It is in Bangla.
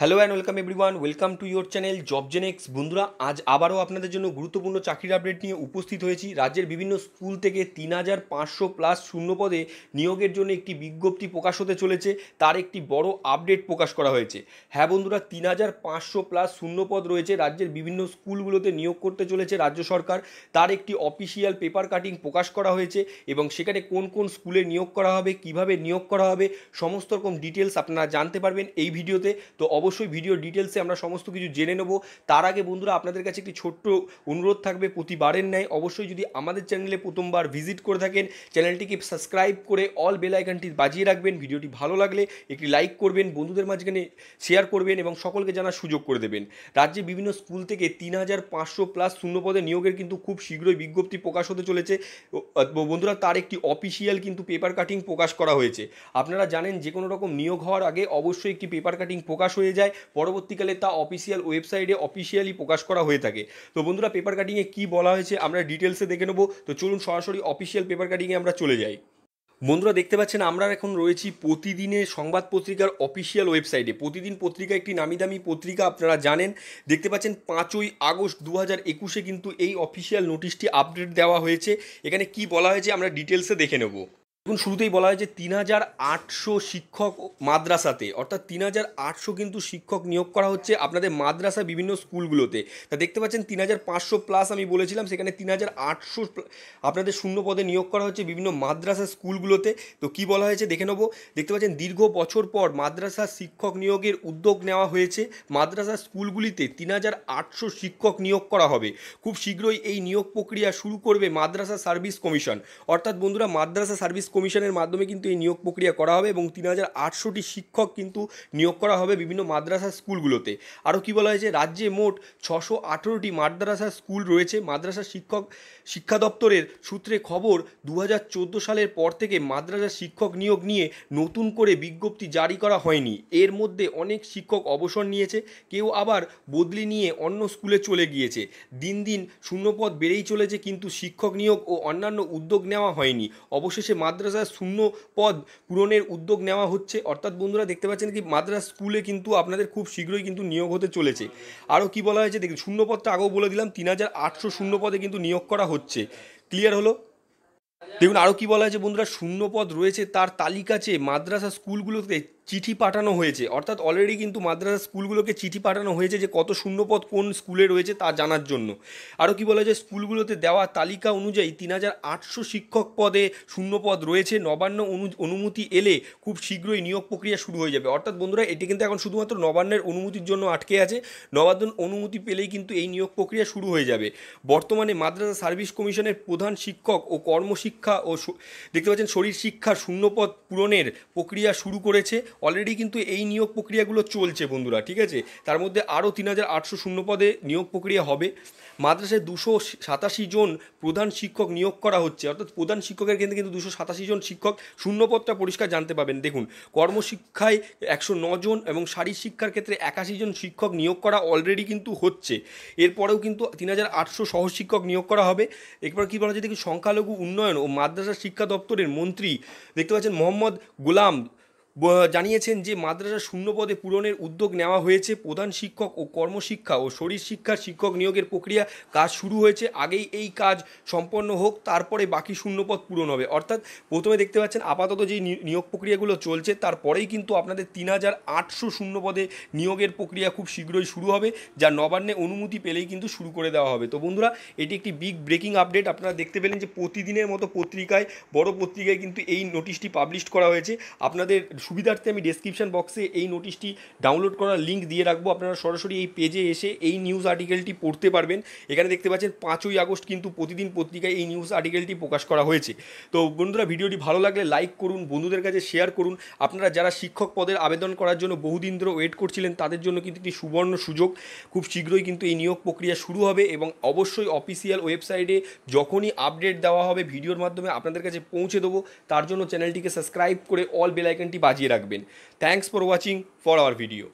hello and welcome everyone welcome to your channel job Genex বন্ধুরা আজ আবারও আপনাদের জন্য গুরুত্বপূর্ণ চাকরির আপডেট নিয়ে উপস্থিত হয়েছি রাজ্যের বিভিন্ন স্কুল থেকে তিন হাজার পাঁচশো প্লাস শূন্য পদে নিয়োগের জন্য একটি বিজ্ঞপ্তি প্রকাশ হতে চলেছে তার একটি বড় আপডেট প্রকাশ করা হয়েছে হ্যাঁ বন্ধুরা তিন হাজার পাঁচশো প্লাস শূন্য পদ রয়েছে রাজ্যের বিভিন্ন স্কুলগুলোতে নিয়োগ করতে চলেছে রাজ্য সরকার তার একটি অফিসিয়াল পেপার কাটিং প্রকাশ করা হয়েছে এবং সেখানে কোন কোন স্কুলে নিয়োগ করা হবে কিভাবে নিয়োগ করা হবে সমস্ত রকম ডিটেলস আপনারা জানতে পারবেন এই ভিডিওতে তো অবশ্যই অবশ্যই ভিডিও ডিটেলসে আমরা সমস্ত কিছু জেনে নেব তার আগে বন্ধুরা আপনাদের কাছে একটি ছোট্ট অনুরোধ থাকবে প্রতিবারের ন্যায় অবশ্যই যদি আমাদের চ্যানেলে প্রথমবার ভিজিট করে থাকেন চ্যানেলটিকে সাবস্ক্রাইব করে অল বেল আইকনটি বাজিয়ে রাখবেন ভিডিওটি ভালো লাগলে একটি লাইক করবেন বন্ধুদের মাঝখানে শেয়ার করবেন এবং সকলকে জানার সুযোগ করে দেবেন রাজ্যে বিভিন্ন স্কুল থেকে তিন হাজার পাঁচশো প্লাস শূন্যপদে নিয়োগের কিন্তু খুব শীঘ্রই বিজ্ঞপ্তি প্রকাশ হতে চলেছে বন্ধুরা তার একটি অফিসিয়াল কিন্তু পেপার কাটিং প্রকাশ করা হয়েছে আপনারা জানেন যে কোনো রকম নিয়োগ হওয়ার আগে অবশ্যই একটি পেপার কাটিং প্রকাশ হয়ে যায় যায় পরবর্তীকালে তা অফিসিয়াল ওয়েবসাইটে অফিসিয়ালি প্রকাশ করা হয়ে থাকে তো বন্ধুরা পেপার কাটিংয়ে কী বলা হয়েছে আমরা ডিটেলসে দেখে নেবো তো চলুন সরাসরি অফিসিয়াল পেপার কাটিংয়ে আমরা চলে যাই বন্ধুরা দেখতে পাচ্ছেন আমরা এখন রয়েছি প্রতিদিনের সংবাদ পত্রিকার অফিসিয়াল ওয়েবসাইটে প্রতিদিন পত্রিকা একটি নামি দামি পত্রিকা আপনারা জানেন দেখতে পাচ্ছেন পাঁচই আগস্ট দু হাজার একুশে কিন্তু এই অফিসিয়াল নোটিশটি আপডেট দেওয়া হয়েছে এখানে কি বলা হয়েছে আমরা ডিটেলসে দেখে নেবো দেখুন শুরুতেই বলা হয় যে তিন হাজার আটশো শিক্ষক মাদ্রাসাতে অর্থাৎ তিন হাজার আটশো কিন্তু শিক্ষক নিয়োগ করা হচ্ছে আপনাদের মাদ্রাসা বিভিন্ন স্কুলগুলোতে তা দেখতে পাচ্ছেন তিন হাজার পাঁচশো প্লাস আমি বলেছিলাম সেখানে তিন হাজার আটশো আপনাদের শূন্য পদে নিয়োগ করা হচ্ছে বিভিন্ন মাদ্রাসা স্কুলগুলোতে তো কি বলা হয়েছে দেখে নেবো দেখতে পাচ্ছেন দীর্ঘ বছর পর মাদ্রাসা শিক্ষক নিয়োগের উদ্যোগ নেওয়া হয়েছে মাদ্রাসা স্কুলগুলিতে তিন হাজার আটশো শিক্ষক নিয়োগ করা হবে খুব শীঘ্রই এই নিয়োগ প্রক্রিয়া শুরু করবে মাদ্রাসা সার্ভিস কমিশন অর্থাৎ বন্ধুরা মাদ্রাসা সার্ভিস কমিশন কমিশনের মাধ্যমে কিন্তু এই নিয়োগ প্রক্রিয়া করা হবে এবং তিন হাজার আটশোটি শিক্ষক কিন্তু নিয়োগ করা হবে বিভিন্ন মাদ্রাসা স্কুলগুলোতে আরও কি বলা হয়েছে রাজ্যে মোট ছশো আঠেরোটি মাদ্রাসা স্কুল রয়েছে মাদ্রাসা শিক্ষক শিক্ষা দপ্তরের সূত্রে খবর দু সালের পর থেকে মাদ্রাসা শিক্ষক নিয়োগ নিয়ে নতুন করে বিজ্ঞপ্তি জারি করা হয়নি এর মধ্যে অনেক শিক্ষক অবসর নিয়েছে কেউ আবার বদলি নিয়ে অন্য স্কুলে চলে গিয়েছে দিন দিন শূন্যপদ বেড়েই চলেছে কিন্তু শিক্ষক নিয়োগ ও অন্যান্য উদ্যোগ নেওয়া হয়নি অবশেষে মাদ্রাসা মাদ্রাসার শূন্য পদ পূরণের উদ্যোগ নেওয়া হচ্ছে অর্থাৎ বন্ধুরা দেখতে পাচ্ছেন কি মাদ্রাস স্কুলে কিন্তু আপনাদের খুব শীঘ্রই কিন্তু নিয়োগ হতে চলেছে আরও কি বলা হয়েছে দেখুন শূন্যপদটা আগেও বলে দিলাম তিন হাজার আটশো শূন্য পদে কিন্তু নিয়োগ করা হচ্ছে ক্লিয়ার হলো দেখুন আরও কি বলা হয়েছে বন্ধুরা শূন্যপদ রয়েছে তার তালিকা চেয়ে মাদ্রাসা স্কুলগুলোতে চিঠি পাঠানো হয়েছে অর্থাৎ অলরেডি কিন্তু মাদ্রাসা স্কুলগুলোকে চিঠি পাঠানো হয়েছে যে কত শূন্যপদ কোন স্কুলে রয়েছে তা জানার জন্য আরও কি বলা হয়েছে স্কুলগুলোতে দেওয়া তালিকা অনুযায়ী তিন হাজার আটশো শিক্ষক পদে শূন্যপদ রয়েছে নবান্ন অনুমতি এলে খুব শীঘ্রই নিয়োগ প্রক্রিয়া শুরু হয়ে যাবে অর্থাৎ বন্ধুরা এটি কিন্তু এখন শুধুমাত্র নবান্নের অনুমতির জন্য আটকে আছে নবান্ন অনুমতি পেলেই কিন্তু এই নিয়োগ প্রক্রিয়া শুরু হয়ে যাবে বর্তমানে মাদ্রাসা সার্ভিস কমিশনের প্রধান শিক্ষক ও কর্মশিক্ষক শিক্ষা ও দেখতে পাচ্ছেন শরীর শিক্ষা শূন্যপদ পূরণের প্রক্রিয়া শুরু করেছে অলরেডি কিন্তু এই নিয়োগ প্রক্রিয়াগুলো চলছে বন্ধুরা ঠিক আছে তার মধ্যে আরও তিন হাজার আটশো শূন্যপদে নিয়োগ প্রক্রিয়া হবে মাদ্রাসায় দুশো সাতাশি জন প্রধান শিক্ষক নিয়োগ করা হচ্ছে অর্থাৎ প্রধান শিক্ষকের কেন্দ্রে কিন্তু দুশো সাতাশি জন শিক্ষক শূন্যপদটা পরিষ্কার জানতে পাবেন দেখুন কর্মশিক্ষায় একশো জন এবং শারীর শিক্ষার ক্ষেত্রে একাশি জন শিক্ষক নিয়োগ করা অলরেডি কিন্তু হচ্ছে এরপরেও কিন্তু তিন হাজার আটশো সহশিক্ষক নিয়োগ করা হবে এরপর কী বলা হচ্ছে দেখি সংখ্যালঘু উন্নয়ন ও মাদ্রাসা শিক্ষা দপ্তরের মন্ত্রী দেখতে পাচ্ছেন মোহাম্মদ গোলাম জানিয়েছেন যে মাদ্রাসা শূন্য পদে পূরণের উদ্যোগ নেওয়া হয়েছে প্রধান শিক্ষক ও কর্মশিক্ষা ও শরীর শিক্ষার শিক্ষক নিয়োগের প্রক্রিয়া কাজ শুরু হয়েছে আগেই এই কাজ সম্পন্ন হোক তারপরে বাকি শূন্যপদ পূরণ হবে অর্থাৎ প্রথমে দেখতে পাচ্ছেন আপাতত যেই নিয়োগ প্রক্রিয়াগুলো চলছে তারপরেই কিন্তু আপনাদের তিন হাজার আটশো শূন্যপদে নিয়োগের প্রক্রিয়া খুব শীঘ্রই শুরু হবে যা নবান্নে অনুমতি পেলেই কিন্তু শুরু করে দেওয়া হবে তো বন্ধুরা এটি একটি বিগ ব্রেকিং আপডেট আপনারা দেখতে পেলেন যে প্রতিদিনের মতো পত্রিকায় বড় পত্রিকায় কিন্তু এই নোটিশটি পাবলিশ করা হয়েছে আপনাদের সুবিধার্থে আমি ডেসক্রিপশন বক্সে এই নোটিশটি ডাউনলোড করার লিঙ্ক দিয়ে রাখবো আপনারা সরাসরি এই পেজে এসে এই নিউজ আর্টিকেলটি পড়তে পারবেন এখানে দেখতে পাচ্ছেন পাঁচই আগস্ট কিন্তু প্রতিদিন পত্রিকায় এই নিউজ আর্টিকেলটি প্রকাশ করা হয়েছে তো বন্ধুরা ভিডিওটি ভালো লাগলে লাইক করুন বন্ধুদের কাছে শেয়ার করুন আপনারা যারা শিক্ষক পদের আবেদন করার জন্য বহুদিন ধরে ওয়েট করছিলেন তাদের জন্য কিন্তু একটি সুবর্ণ সুযোগ খুব শীঘ্রই কিন্তু এই নিয়োগ প্রক্রিয়া শুরু হবে এবং অবশ্যই অফিসিয়াল ওয়েবসাইটে যখনই আপডেট দেওয়া হবে ভিডিওর মাধ্যমে আপনাদের কাছে পৌঁছে দেবো তার জন্য চ্যানেলটিকে সাবস্ক্রাইব করে অল বেলাইকনটি বা বাজিয়ে রাখবেন thanks for watching for our video